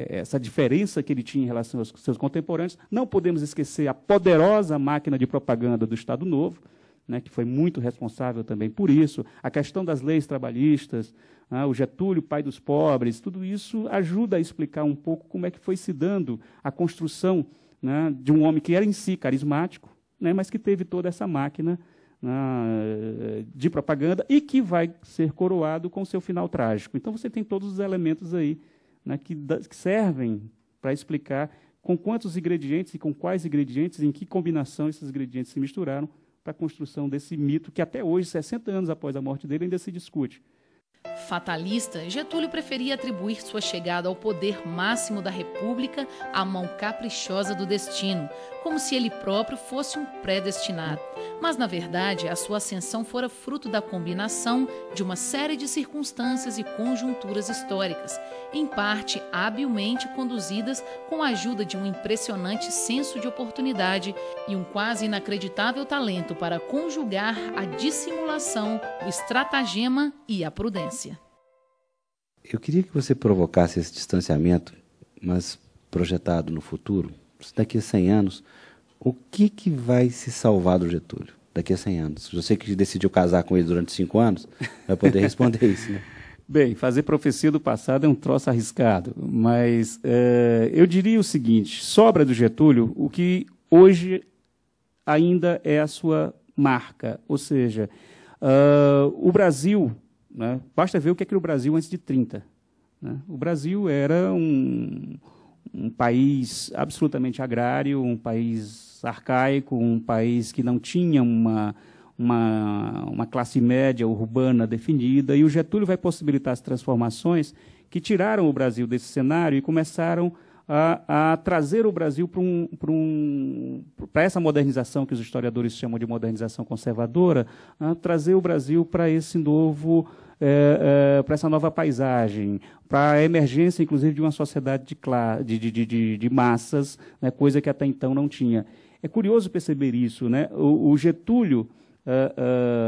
é, essa diferença que ele tinha em relação aos seus contemporâneos. Não podemos esquecer a poderosa máquina de propaganda do Estado Novo, né, que foi muito responsável também por isso, a questão das leis trabalhistas, né, o Getúlio, pai dos pobres, tudo isso ajuda a explicar um pouco como é que foi se dando a construção né, de um homem que era em si carismático, né, mas que teve toda essa máquina né, de propaganda e que vai ser coroado com seu final trágico. Então você tem todos os elementos aí né, que, que servem para explicar com quantos ingredientes e com quais ingredientes, em que combinação esses ingredientes se misturaram para a construção desse mito que até hoje, 60 anos após a morte dele, ainda se discute. Fatalista, Getúlio preferia atribuir sua chegada ao poder máximo da República à mão caprichosa do destino, como se ele próprio fosse um predestinado. Mas, na verdade, a sua ascensão fora fruto da combinação de uma série de circunstâncias e conjunturas históricas, em parte habilmente conduzidas com a ajuda de um impressionante senso de oportunidade e um quase inacreditável talento para conjugar a dissimulação, o estratagema e a prudência distância. Eu queria que você provocasse esse distanciamento, mas projetado no futuro, daqui a 100 anos, o que, que vai se salvar do Getúlio daqui a 100 anos? Você que decidiu casar com ele durante 5 anos, vai poder responder isso, né? Bem, fazer profecia do passado é um troço arriscado, mas é, eu diria o seguinte: sobra do Getúlio o que hoje ainda é a sua marca, ou seja, uh, o Brasil né? Basta ver o é que era o Brasil antes de 30. Né? O Brasil era um, um país absolutamente agrário, um país arcaico, um país que não tinha uma, uma, uma classe média urbana definida, e o Getúlio vai possibilitar as transformações que tiraram o Brasil desse cenário e começaram a a, a trazer o Brasil para um, um, essa modernização que os historiadores chamam de modernização conservadora, a trazer o Brasil para esse novo é, é, para essa nova paisagem, para a emergência, inclusive, de uma sociedade de, de, de, de massas, né, coisa que até então não tinha. É curioso perceber isso. Né? O, o Getúlio, uh,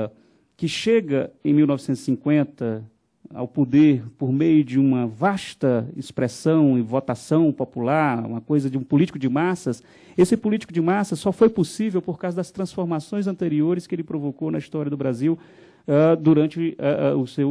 uh, que chega em 1950 ao poder por meio de uma vasta expressão e votação popular, uma coisa de um político de massas, esse político de massas só foi possível por causa das transformações anteriores que ele provocou na história do Brasil uh, durante uh, seu,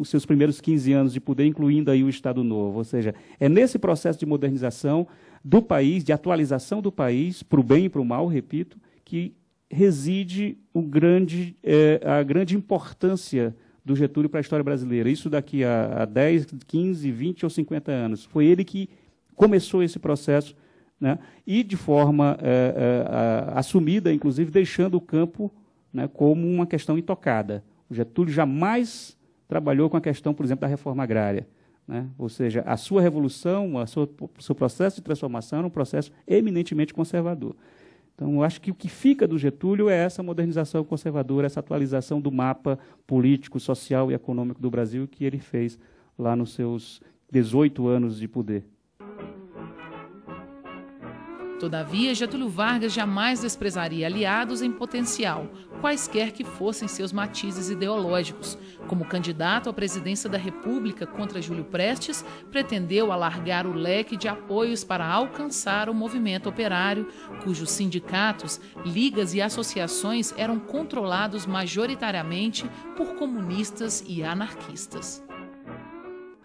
os seus primeiros 15 anos de poder, incluindo aí o Estado Novo. Ou seja, é nesse processo de modernização do país, de atualização do país, para o bem e para o mal, repito, que reside grande, eh, a grande importância do Getúlio para a história brasileira. Isso daqui a, a 10, 15, 20 ou 50 anos. Foi ele que começou esse processo né? e de forma é, é, assumida, inclusive, deixando o campo né, como uma questão intocada. O Getúlio jamais trabalhou com a questão, por exemplo, da reforma agrária. Né? Ou seja, a sua revolução, a o seu processo de transformação era um processo eminentemente conservador. Então, eu acho que o que fica do Getúlio é essa modernização conservadora, essa atualização do mapa político, social e econômico do Brasil que ele fez lá nos seus 18 anos de poder. Todavia, Getúlio Vargas jamais desprezaria aliados em potencial, quaisquer que fossem seus matizes ideológicos. Como candidato à presidência da República contra Júlio Prestes, pretendeu alargar o leque de apoios para alcançar o movimento operário, cujos sindicatos, ligas e associações eram controlados majoritariamente por comunistas e anarquistas.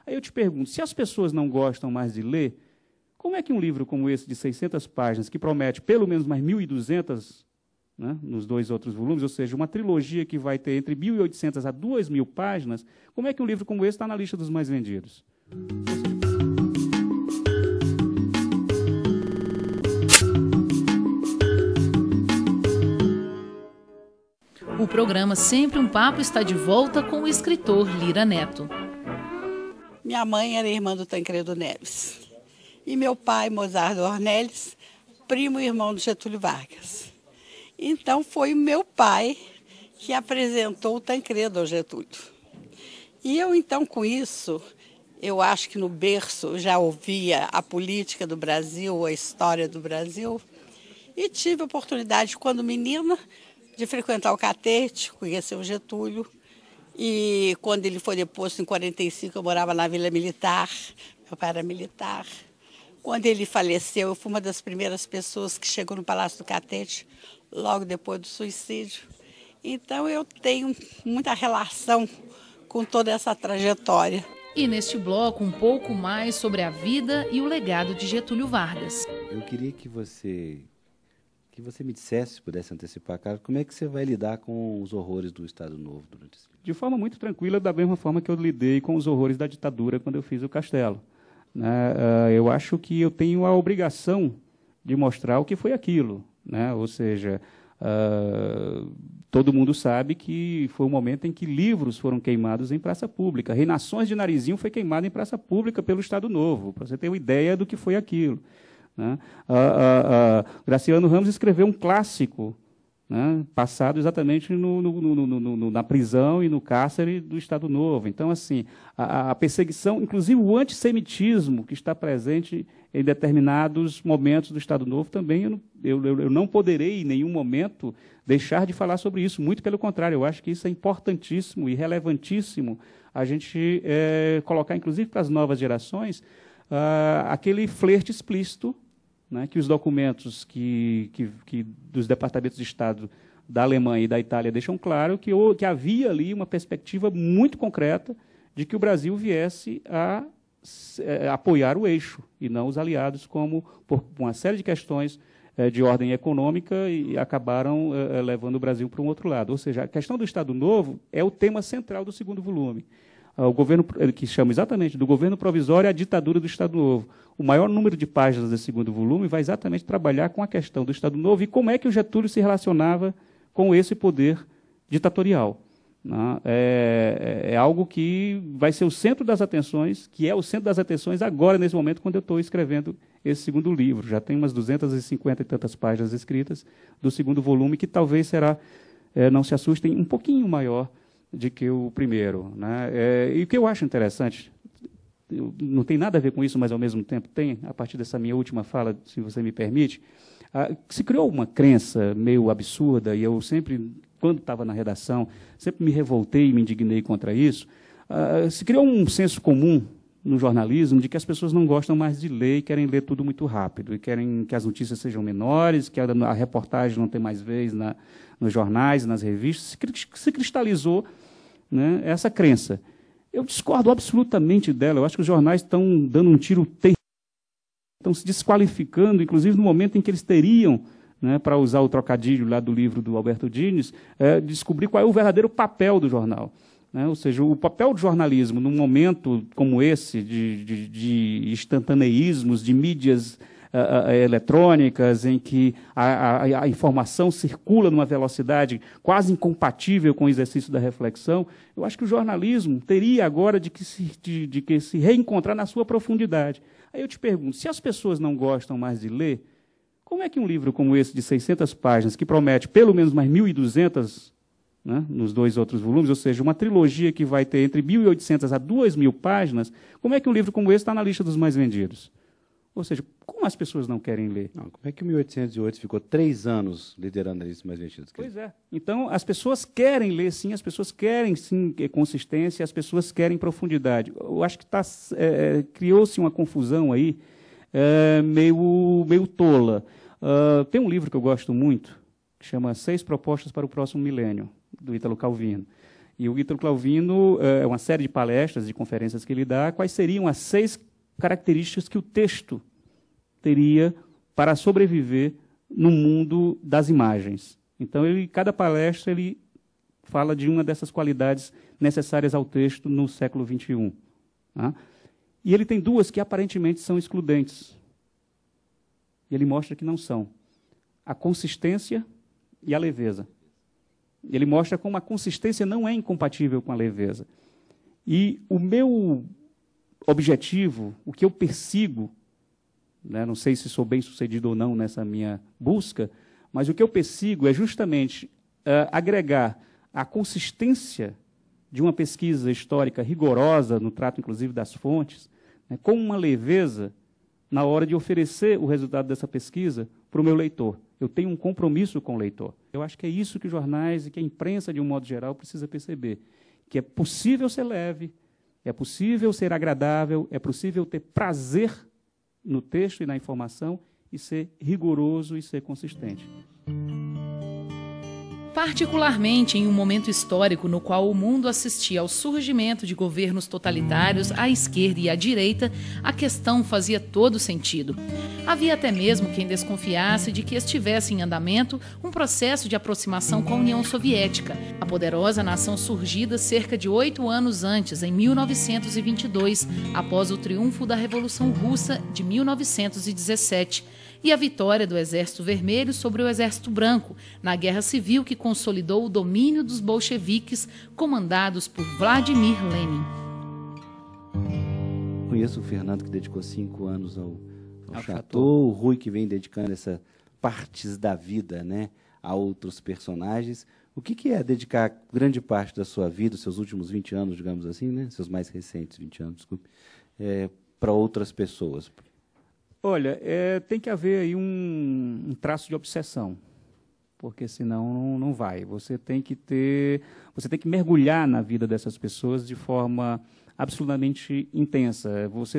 Aí eu te pergunto, se as pessoas não gostam mais de ler, como é que um livro como esse, de 600 páginas, que promete pelo menos mais 1.200 né, nos dois outros volumes, ou seja, uma trilogia que vai ter entre 1.800 a 2.000 páginas, como é que um livro como esse está na lista dos mais vendidos? O programa Sempre um Papo está de volta com o escritor Lira Neto. Minha mãe era irmã do Tancredo Neves e meu pai, Mozart Ornelis, primo e irmão do Getúlio Vargas. Então foi o meu pai que apresentou o Tancredo ao Getúlio. E eu então com isso, eu acho que no berço já ouvia a política do Brasil, a história do Brasil, e tive a oportunidade quando menina de frequentar o Catete, conhecer o Getúlio. E quando ele foi deposto em 45, eu morava na Vila Militar, meu pai era militar. Quando ele faleceu, eu fui uma das primeiras pessoas que chegou no Palácio do Catete, logo depois do suicídio. Então eu tenho muita relação com toda essa trajetória. E neste bloco, um pouco mais sobre a vida e o legado de Getúlio Vargas. Eu queria que você que você me dissesse, se pudesse antecipar, cara, como é que você vai lidar com os horrores do Estado Novo durante esse De forma muito tranquila, da mesma forma que eu lidei com os horrores da ditadura quando eu fiz o Castelo. Né? Uh, eu acho que eu tenho a obrigação de mostrar o que foi aquilo. Né? Ou seja, uh, todo mundo sabe que foi o um momento em que livros foram queimados em praça pública. Reinações de Narizinho foi queimada em praça pública pelo Estado Novo, para você ter uma ideia do que foi aquilo. Né? Uh, Graciano Ramos escreveu um clássico né, passado exatamente no, no, no, na prisão e no cárcere do Estado Novo. Então, assim, a, a, perseguição, inclusive o antissemitismo que está presente em determinados momentos do Estado Novo também, eu não, eu, eu não poderei em nenhum momento deixar de falar sobre isso. Muito pelo contrário, eu acho que isso é importantíssimo e relevantíssimo a gente é, colocar, inclusive para as novas gerações, uh, aquele flerte explícito né, que os documentos que, que, que, dos departamentos de Estado da Alemanha e da Itália deixam claro que, que havia ali uma perspectiva muito concreta de que o Brasil viesse a é, apoiar o eixo e não os aliados, como por uma série de questões é, de ordem econômica e acabaram é, levando o Brasil para um outro lado. Ou seja, a questão do Estado Novo é o tema central do segundo volume. Ah, o governo eh, que chama exatamente do governo provisório à é ditadura do Estado Novo. O maior número de páginas desse segundo volume vai exatamente trabalhar com a questão do Estado Novo e como é que o Getúlio se relacionava com esse poder ditatorial. Ah, é, é, é, algo que vai ser o centro das atenções, que é o centro das atenções agora, nesse momento, quando eu estou escrevendo esse segundo livro. Já tem umas 250 e tantas páginas escritas do segundo volume, que talvez será, é, não se assustem, um pouquinho maior de que o primeiro. Né? É, e o que eu acho interessante, eu, não tem nada a ver com isso, mas ao mesmo tempo tem, a partir dessa minha última fala, se você me permite, a, se criou uma crença meio absurda, e eu sempre, quando estava na redação, sempre me revoltei e me indignei contra isso. A, se criou um senso comum no jornalismo de que as pessoas não gostam mais de ler e querem ler tudo muito rápido, e querem que as notícias sejam menores, que a, a reportagem não tenha mais vez na, nos jornais, nas revistas. Se, se cristalizou né, essa crença. Eu discordo absolutamente dela. Eu acho que os jornais estão dando um tiro terrível, estão se desqualificando, inclusive no momento em que eles teriam, né, para usar o trocadilho lá do livro do Alberto Diniz, é, descobrir qual é o verdadeiro papel do jornal. Né? Ou seja, o papel do jornalismo num momento como esse, de, de, de instantaneísmos, de mídias eletrônicas, em que a, a, a, informação circula numa velocidade quase incompatível com o exercício da reflexão, eu acho que o jornalismo teria agora de que se, de, de que se reencontrar na sua profundidade. Aí eu te pergunto, se as pessoas não gostam mais de ler, como é que um livro como esse, de 600 páginas, que promete pelo menos mais 1.200 né, nos dois outros volumes, ou seja, uma trilogia que vai ter entre 1.800 a 2.000 páginas, como é que um livro como esse está na lista dos mais vendidos? Ou seja, como as pessoas não querem ler? Não, como é que 1808 ficou três anos liderando a lista mais vestidos? Pois é. Então, as pessoas querem ler, sim, as pessoas querem, sim, eh, consistência, as pessoas querem profundidade. Eu acho que tá, é, criou-se uma confusão aí é, meio, meio tola. Uh, tem um livro que eu gosto muito, que chama Seis Propostas para o Próximo Milênio, do Ítalo Calvino. E o Ítalo Calvino, é uma série de palestras, de conferências que ele dá, quais seriam as seis características que o texto teria para sobreviver no mundo das imagens. Então, ele, cada palestra ele fala de uma dessas qualidades necessárias ao texto no século XXI. Tá? E ele tem duas que aparentemente são excludentes. E ele mostra que não são: a consistência e a leveza. Ele mostra como a consistência não é incompatível com a leveza. E o meu objetivo, o que eu persigo, né? não sei se sou bem sucedido ou não nessa minha busca, mas o que eu persigo é justamente uh, agregar a consistência de uma pesquisa histórica rigorosa, no trato inclusive das fontes, né, com uma leveza na hora de oferecer o resultado dessa pesquisa para o meu leitor. Eu tenho um compromisso com o leitor. Eu acho que é isso que os jornais e que a imprensa, de um modo geral, precisa perceber, que é possível ser leve, é possível ser agradável, é possível ter prazer no texto e na informação e ser rigoroso e ser consistente particularmente em um momento histórico no qual o mundo assistia ao surgimento de governos totalitários à esquerda e à direita, a questão fazia todo sentido. Havia até mesmo quem desconfiasse de que estivesse em andamento um processo de aproximação com a União Soviética, a poderosa nação surgida cerca de oito anos antes, em 1922, após o triunfo da Revolução Russa de 1917 e a vitória do Exército Vermelho sobre o Exército Branco na Guerra Civil que consolidou o domínio dos bolcheviques comandados por Vladimir Lenin. Conheço o Fernando que dedicou cinco anos ao, ao, ao Chateau, o Rui que vem dedicando essas partes da vida, né, a outros personagens. O que, que, é dedicar grande parte da sua vida, seus últimos 20 anos, digamos assim, né? seus mais recentes 20 anos, desculpe, é, para outras pessoas? Olha, é, tem que haver aí um, um, traço de obsessão, porque senão não, não vai. Você tem que ter, você tem que mergulhar na vida dessas pessoas de forma absolutamente intensa. Você,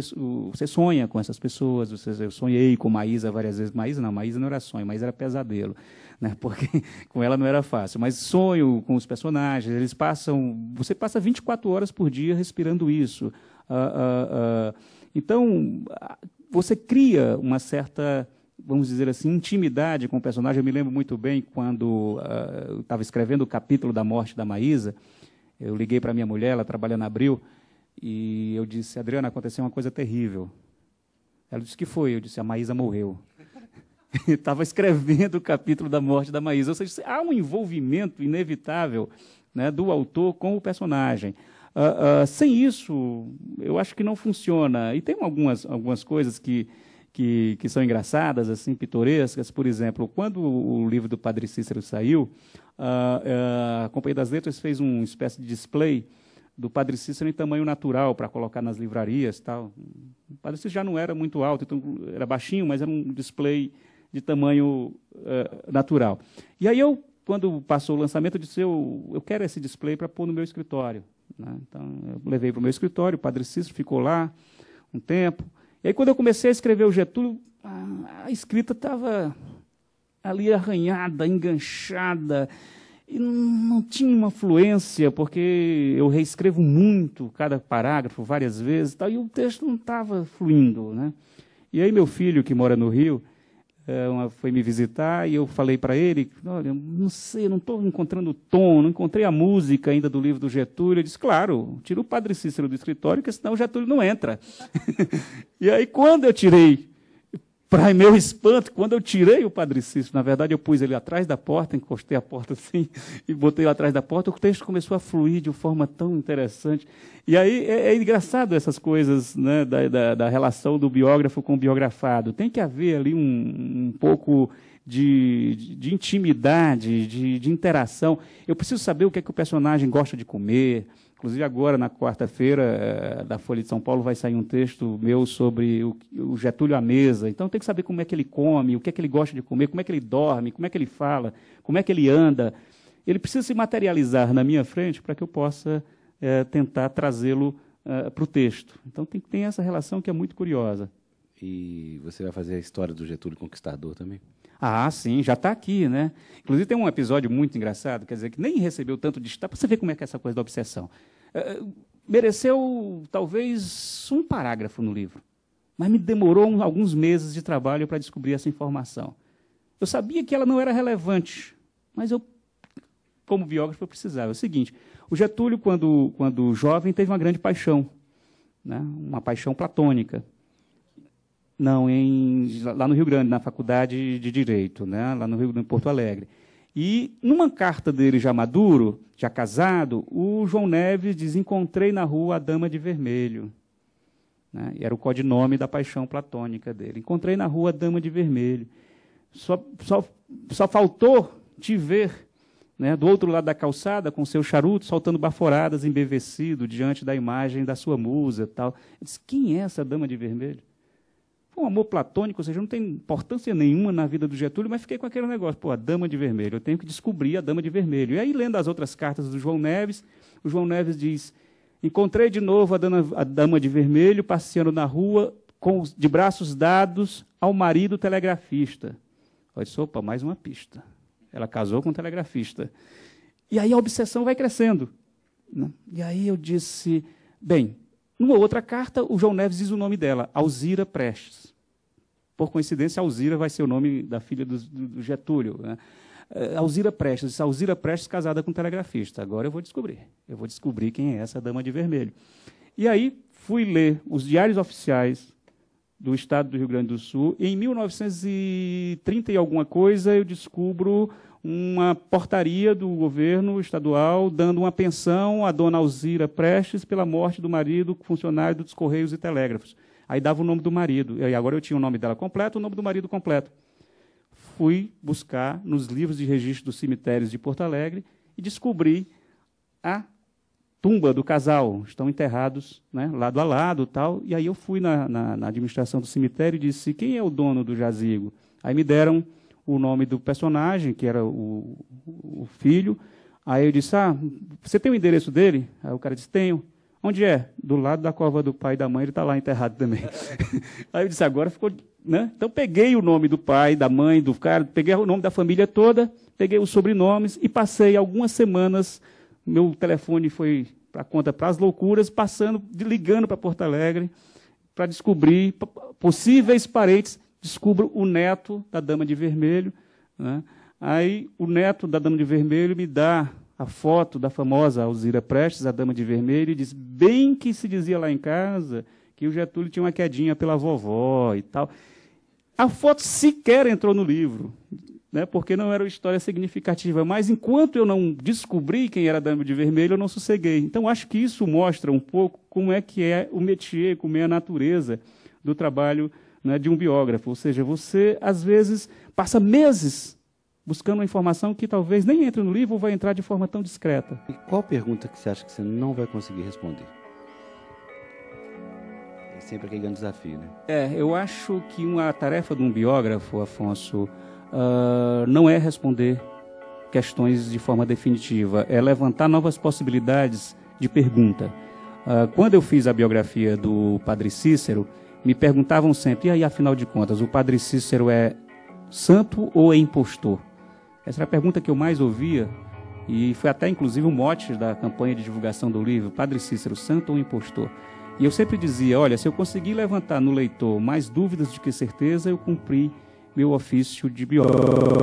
você sonha com essas pessoas, você, eu sonhei com Maísa várias vezes. Maísa não, Maísa não era sonho, Maísa era pesadelo, né? porque com ela não era fácil. Mas sonho com os personagens, eles passam, você passa 24 horas por dia respirando isso. Uh, uh, uh, então, você cria uma certa, vamos dizer assim, intimidade com o personagem. Eu me lembro muito bem quando uh, eu estava escrevendo o capítulo da morte da Maísa, eu liguei para minha mulher, ela trabalha na Abril, e eu disse, Adriana, aconteceu uma coisa terrível. Ela disse, que foi? Eu disse, a Maísa morreu. Estava escrevendo o capítulo da morte da Maísa. Ou seja, há um envolvimento inevitável né, do autor com o personagem. Uh, uh, sem isso, eu acho que não funciona. E tem algumas, algumas coisas que, que, que, são engraçadas, assim, pitorescas. Por exemplo, quando o livro do Padre Cícero saiu, uh, a Companhia das Letras fez uma espécie de display do Padre Cícero em tamanho natural para colocar nas livrarias tal. O Padre Cícero já não era muito alto, então era baixinho, mas era um display de tamanho natural. E aí eu, quando passou o lançamento, eu disse, eu, eu quero esse display para pôr no meu escritório. Né? Então, eu levei para o meu escritório, o padre Cícero ficou lá um tempo. E aí, quando eu comecei a escrever o Getúlio, a, a escrita estava ali arranhada, enganchada, e não tinha uma fluência, porque eu reescrevo muito cada parágrafo várias vezes, e, tal, e o texto não estava fluindo. Né? E aí, meu filho, que mora no Rio, eh, uma, foi me visitar e eu falei para ele, olha, não sei, não estou encontrando o tom, não encontrei a música ainda do livro do Getúlio. Ele disse, claro, tira o Padre Cícero do escritório, porque senão o Getúlio não entra. e aí, quando eu tirei para meu espanto, quando eu tirei o Padre na verdade eu pus ele atrás da porta, encostei a porta assim e botei ele atrás da porta, o texto começou a fluir de uma forma tão interessante. E aí é, é engraçado essas coisas né, da, da, da, relação do biógrafo com o biografado. Tem que haver ali um, um pouco de, de, de intimidade, de, de interação. Eu preciso saber o que é que o personagem gosta de comer, Inclusive, agora, na quarta-feira, eh, da Folha de São Paulo, vai sair um texto meu sobre o Getúlio à mesa. Então, tem que saber como é que ele come, o que é que ele gosta de comer, como é que ele dorme, como é que ele fala, como é que ele anda. Ele precisa se materializar na minha frente para que eu possa é, tentar trazê-lo é, eh, para o texto. Então, tem, tem essa relação que é muito curiosa. E você vai fazer a história do Getúlio Conquistador também? Ah, sim, já está aqui, né? Inclusive tem um episódio muito engraçado, quer dizer, que nem recebeu tanto destaque. Você vê como é que é essa coisa da obsessão. Eh, eh, mereceu talvez um parágrafo no livro, mas me demorou alguns meses de trabalho para descobrir essa informação. Eu sabia que ela não era relevante, mas eu, como biógrafo, eu precisava. É o seguinte: o Getúlio, quando, quando jovem, teve uma grande paixão, né? uma paixão platônica. Não, em, lá no Rio Grande, na faculdade de Direito, né? lá no Rio, em Porto Alegre. E numa carta dele já maduro, já casado, o João Neves diz: Encontrei na rua a dama de vermelho. Né? E era o codinome da paixão platônica dele. Encontrei na rua a dama de vermelho. Só, só, só faltou te ver né? do outro lado da calçada com seu charuto, soltando baforadas, embevecido diante da imagem da sua musa. tal. Eu disse: Quem é essa dama de vermelho? um amor platônico, ou seja, não tem importância nenhuma na vida do Getúlio, mas fiquei com aquele negócio, pô, a Dama de Vermelho, eu tenho que descobrir a Dama de Vermelho. E aí, lendo as outras cartas do João Neves, o João Neves diz: Encontrei de novo a, a Dama de Vermelho passeando na rua, com, de braços dados ao marido telegrafista. Eu disse, opa, mais uma pista. Ela casou com um telegrafista. E aí a obsessão vai crescendo. Né? E aí eu disse, bem, numa outra carta, o João Neves diz o nome dela, Alzira Prestes. Por coincidência, Alzira vai ser o nome da filha do, do Getúlio. Né? É, Alzira Prestes, Alzira Prestes casada com um telegrafista. Agora eu vou descobrir. Eu vou descobrir quem é essa dama de vermelho. E aí fui ler os diários oficiais do Estado do Rio Grande do Sul. E em 1930 e alguma coisa eu descubro uma portaria do governo estadual dando uma pensão à dona Alzira Prestes pela morte do marido, funcionário dos Correios e Telégrafos. Aí dava o nome do marido. E agora eu tinha o nome dela completo, o nome do marido completo. Fui buscar nos livros de registro dos cemitérios de Porto Alegre e descobri a tumba do casal. Estão enterrados né, lado a lado tal. E aí eu fui na, na, na administração do cemitério e disse: quem é o dono do jazigo? Aí me deram o nome do personagem, que era o, o filho. Aí eu disse, ah, você tem o endereço dele? Aí o cara disse, tenho. Onde é? Do lado da cova do pai e da mãe, ele está lá enterrado também. Aí eu disse, agora ficou. Né? Então peguei o nome do pai, da mãe, do cara, peguei o nome da família toda, peguei os sobrenomes e passei algumas semanas. Meu telefone foi para conta para as loucuras, passando, ligando para Porto Alegre, para descobrir possíveis parentes descubro o neto da dama de vermelho. Né? Aí o neto da dama de vermelho me dá a foto da famosa Alzira Prestes, a dama de vermelho, e diz, bem que se dizia lá em casa que o Getúlio tinha uma quedinha pela vovó e tal. A foto sequer entrou no livro, né, porque não era uma história significativa. Mas enquanto eu não descobri quem era a dama de vermelho, eu não sosseguei. Então acho que isso mostra um pouco como é que é o métier, como é a natureza do trabalho né, de um biógrafo. Ou seja, você, às vezes, passa meses buscando uma informação que talvez nem entre no livro ou vai entrar de forma tão discreta. E qual pergunta que você acha que você não vai conseguir responder? É sempre aquele grande desafio, né? É, eu acho que uma tarefa de um biógrafo, Afonso, uh, não é responder questões de forma definitiva, é levantar novas possibilidades de pergunta. Uh, quando eu fiz a biografia do Padre Cícero, me perguntavam sempre, e aí, afinal de contas, o padre Cícero é santo ou é impostor? Essa era a pergunta que eu mais ouvia, e foi até inclusive o um mote da campanha de divulgação do livro, Padre Cícero, santo ou impostor? E eu sempre dizia, olha, se eu conseguir levantar no leitor mais dúvidas do que certeza, eu cumpri meu ofício de biólogo.